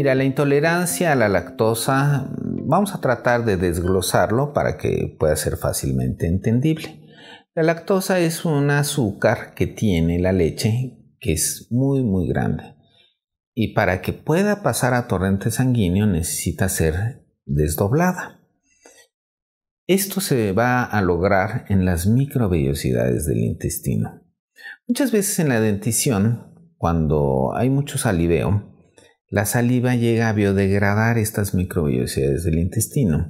Mira, la intolerancia a la lactosa vamos a tratar de desglosarlo para que pueda ser fácilmente entendible. La lactosa es un azúcar que tiene la leche que es muy muy grande y para que pueda pasar a torrente sanguíneo necesita ser desdoblada. Esto se va a lograr en las microvellosidades del intestino. Muchas veces en la dentición, cuando hay mucho saliveo, la saliva llega a biodegradar estas microbiosidades del intestino.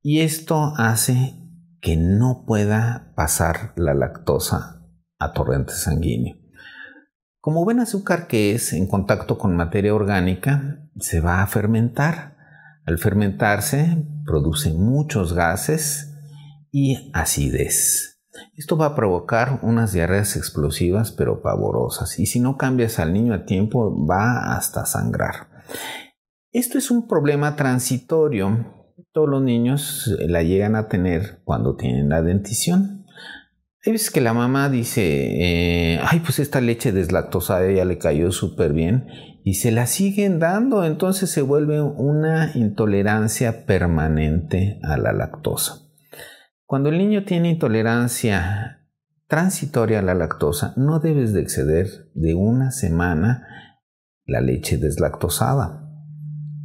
Y esto hace que no pueda pasar la lactosa a torrente sanguíneo. Como buen azúcar que es en contacto con materia orgánica, se va a fermentar. Al fermentarse produce muchos gases y acidez. Esto va a provocar unas diarreas explosivas pero pavorosas y si no cambias al niño a tiempo va hasta sangrar. Esto es un problema transitorio. Todos los niños eh, la llegan a tener cuando tienen la dentición. Hay veces que la mamá dice, eh, ay, pues esta leche deslactosada ya le cayó súper bien y se la siguen dando, entonces se vuelve una intolerancia permanente a la lactosa. Cuando el niño tiene intolerancia transitoria a la lactosa, no debes de exceder de una semana la leche deslactosada,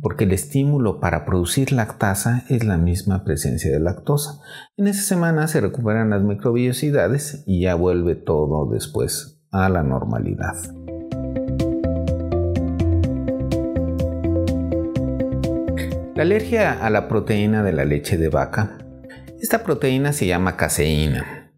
porque el estímulo para producir lactasa es la misma presencia de lactosa. En esa semana se recuperan las microbiosidades y ya vuelve todo después a la normalidad. La alergia a la proteína de la leche de vaca esta proteína se llama caseína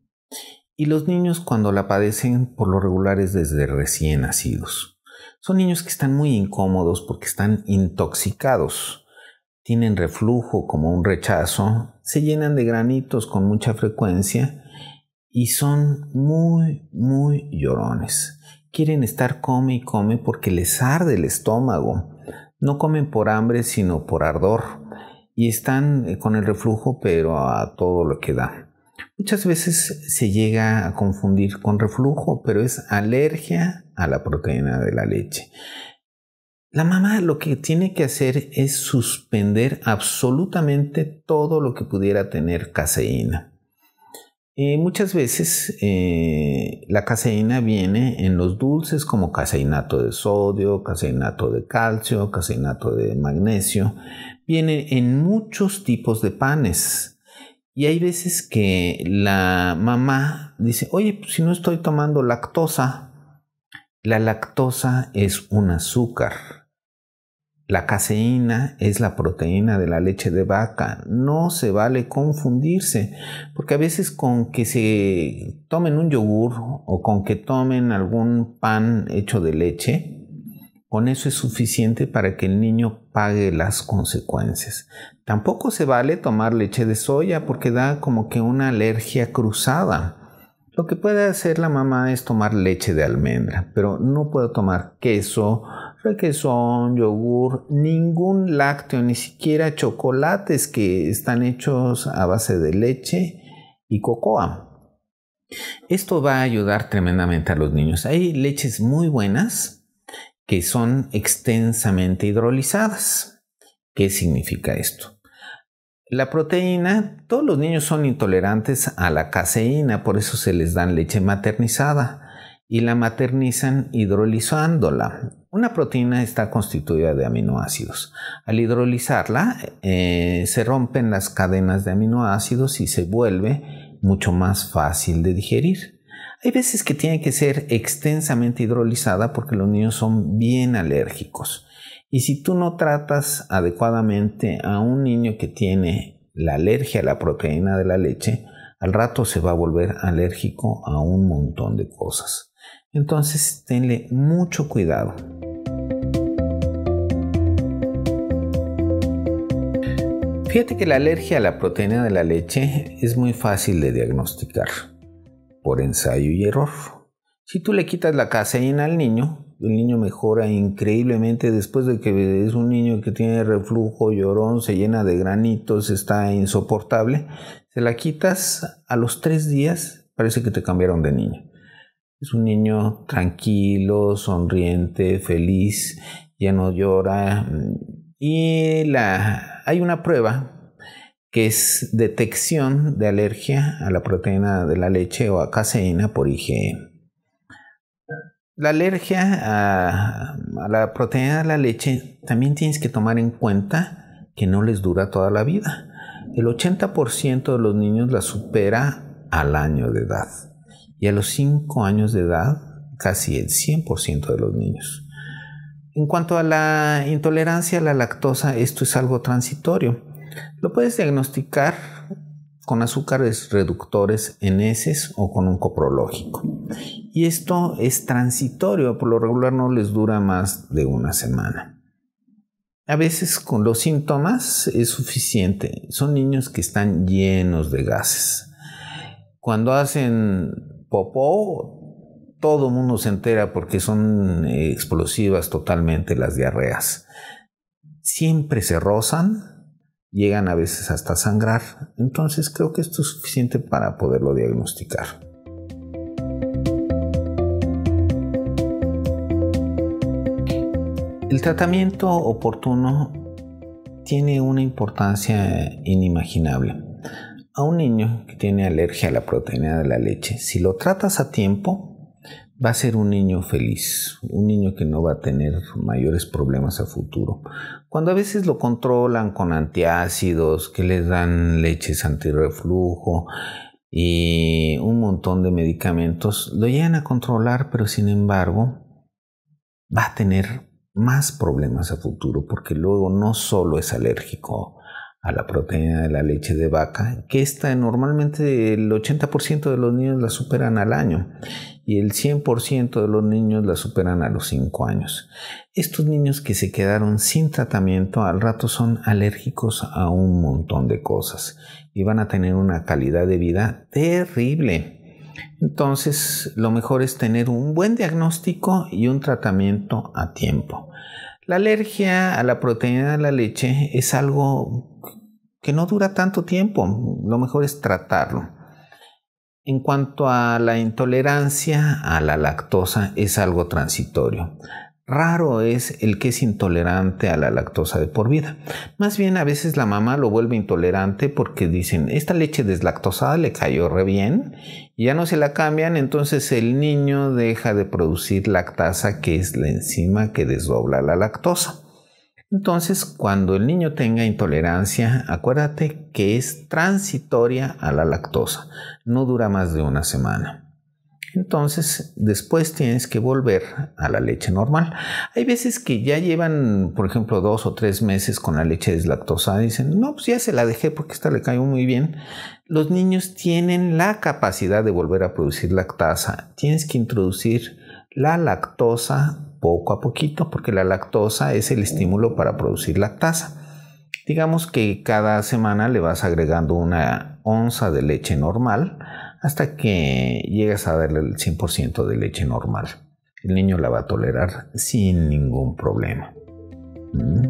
y los niños cuando la padecen por lo regular es desde recién nacidos. Son niños que están muy incómodos porque están intoxicados, tienen reflujo como un rechazo, se llenan de granitos con mucha frecuencia y son muy, muy llorones. Quieren estar come y come porque les arde el estómago. No comen por hambre, sino por ardor y están eh, con el reflujo, pero a todo lo que da. Muchas veces se llega a confundir con reflujo, pero es alergia a la proteína de la leche. La mamá lo que tiene que hacer es suspender absolutamente todo lo que pudiera tener caseína muchas veces eh, la caseína viene en los dulces como caseinato de sodio, caseinato de calcio, caseinato de magnesio. Viene en muchos tipos de panes. Y hay veces que la mamá dice, oye, pues, si no estoy tomando lactosa, la lactosa es un azúcar la caseína es la proteína de la leche de vaca. No se vale confundirse, porque a veces con que se tomen un yogur o con que tomen algún pan hecho de leche, con eso es suficiente para que el niño pague las consecuencias. Tampoco se vale tomar leche de soya porque da como que una alergia cruzada. Lo que puede hacer la mamá es tomar leche de almendra, pero no puedo tomar queso, requesón, yogur, ningún lácteo, ni siquiera chocolates que están hechos a base de leche y cocoa. Esto va a ayudar tremendamente a los niños. Hay leches muy buenas que son extensamente hidrolizadas. ¿Qué significa esto? La proteína, todos los niños son intolerantes a la caseína, por eso se les dan leche maternizada y la maternizan hidrolizándola. Una proteína está constituida de aminoácidos. Al hidrolizarla eh, se rompen las cadenas de aminoácidos y se vuelve mucho más fácil de digerir. Hay veces que tiene que ser extensamente hidrolizada porque los niños son bien alérgicos. Y si tú no tratas adecuadamente a un niño que tiene la alergia a la proteína de la leche, al rato se va a volver alérgico a un montón de cosas. Entonces, tenle mucho cuidado. Fíjate que la alergia a la proteína de la leche es muy fácil de diagnosticar por ensayo y error. Si tú le quitas la caseína al niño, el niño mejora increíblemente después de que es un niño que tiene reflujo, llorón, se llena de granitos, está insoportable. Se la quitas a los tres días, parece que te cambiaron de niño. Es un niño tranquilo, sonriente, feliz, ya no llora. Y la hay una prueba que es detección de alergia a la proteína de la leche o a caseína por IgE. La alergia a, a, la proteína de la leche también tienes que tomar en cuenta que no les dura toda la vida. El 80% de los niños la supera al año de edad y a los 5 años de edad casi el 100% de los niños. En cuanto a la intolerancia a la lactosa, esto es algo transitorio. Lo puedes diagnosticar con azúcares reductores en heces o con un coprológico. Y esto es transitorio, por lo regular no les dura más de una semana. A veces con los síntomas es suficiente. Son niños que están llenos de gases. Cuando hacen popó todo el mundo se entera porque son eh, explosivas totalmente las diarreas. Siempre se rozan, llegan a veces hasta sangrar. Entonces creo que esto es suficiente para poderlo diagnosticar. El tratamiento oportuno tiene una importancia inimaginable. A un niño que tiene alergia a la proteína de la leche, si lo tratas a tiempo, va a ser un niño feliz, un niño que no va a tener mayores problemas a futuro. Cuando a veces lo controlan con antiácidos, que les dan leches antirreflujo y un montón de medicamentos, lo llegan a controlar, pero sin embargo va a tener más problemas a futuro porque luego no solo es alérgico a la proteína de la leche de vaca, que esta normalmente el 80% de los niños la superan al año y el 100% de los niños la superan a los 5 años. Estos niños que se quedaron sin tratamiento al rato son alérgicos a un montón de cosas y van a tener una calidad de vida terrible. Entonces, lo mejor es tener un buen diagnóstico y un tratamiento a tiempo. La alergia a la proteína de la leche es algo que no dura tanto tiempo. Lo mejor es tratarlo. En cuanto a la intolerancia a la lactosa, es algo transitorio. Raro es el que es intolerante a la lactosa de por vida. Más bien a veces la mamá lo vuelve intolerante porque dicen, esta leche deslactosada le cayó re bien, y ya no se la cambian, entonces el niño deja de producir lactasa, que es la enzima que desdobla la lactosa. Entonces, cuando el niño tenga intolerancia, acuérdate que es transitoria a la lactosa, no dura más de una semana. Entonces, después tienes que volver a la leche normal. Hay veces que ya llevan, por ejemplo, dos o tres meses con la leche deslactosada y dicen, no, pues ya se la dejé porque esta le cayó muy bien. Los niños tienen la capacidad de volver a producir lactasa. Tienes que introducir la lactosa poco a poquito, porque la lactosa es el estímulo para producir lactasa. Digamos que cada semana le vas agregando una onza de leche normal hasta que llegas a darle el 100% de leche normal. El niño la va a tolerar sin ningún problema. ¿Mm?